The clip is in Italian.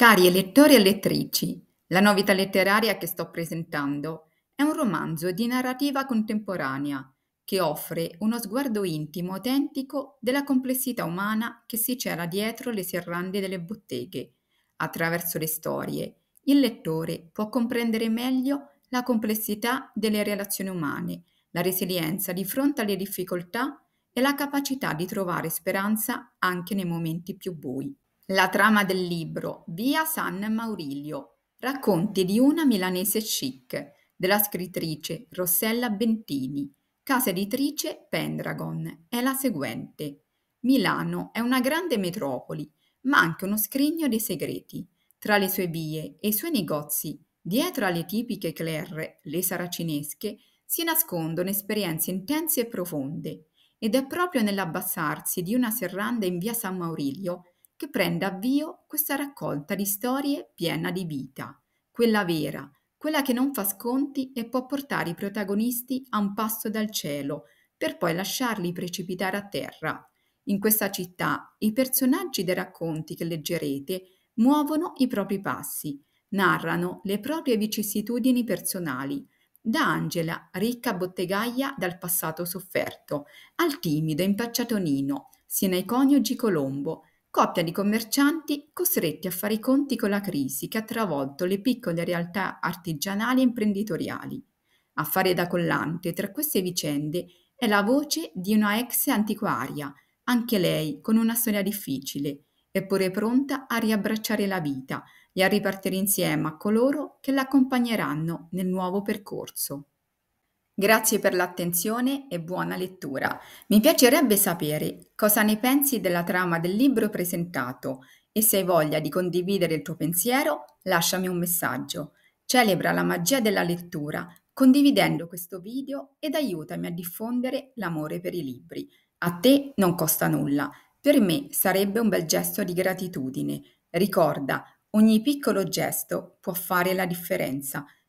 Cari lettori e lettrici, la novità letteraria che sto presentando è un romanzo di narrativa contemporanea che offre uno sguardo intimo autentico della complessità umana che si cela dietro le serrande delle botteghe. Attraverso le storie, il lettore può comprendere meglio la complessità delle relazioni umane, la resilienza di fronte alle difficoltà e la capacità di trovare speranza anche nei momenti più bui. La trama del libro Via San Maurilio, racconti di una milanese chic, della scrittrice Rossella Bentini, casa editrice Pendragon, è la seguente. Milano è una grande metropoli, ma anche uno scrigno dei segreti. Tra le sue vie e i suoi negozi, dietro alle tipiche clerre, le saracinesche, si nascondono esperienze intense e profonde. Ed è proprio nell'abbassarsi di una serranda in via San Maurilio che prenda avvio questa raccolta di storie piena di vita, quella vera, quella che non fa sconti e può portare i protagonisti a un passo dal cielo, per poi lasciarli precipitare a terra. In questa città i personaggi dei racconti che leggerete muovono i propri passi, narrano le proprie vicissitudini personali, da Angela, ricca bottegaia dal passato sofferto, al timido impacciato Nino, sino ai coniugi Colombo, coppia di commercianti costretti a fare i conti con la crisi che ha travolto le piccole realtà artigianali e imprenditoriali. A fare da collante tra queste vicende è la voce di una ex antiquaria, anche lei con una storia difficile, eppure pronta a riabbracciare la vita e a ripartire insieme a coloro che l'accompagneranno nel nuovo percorso. Grazie per l'attenzione e buona lettura. Mi piacerebbe sapere cosa ne pensi della trama del libro presentato e se hai voglia di condividere il tuo pensiero, lasciami un messaggio. Celebra la magia della lettura condividendo questo video ed aiutami a diffondere l'amore per i libri. A te non costa nulla, per me sarebbe un bel gesto di gratitudine. Ricorda, ogni piccolo gesto può fare la differenza.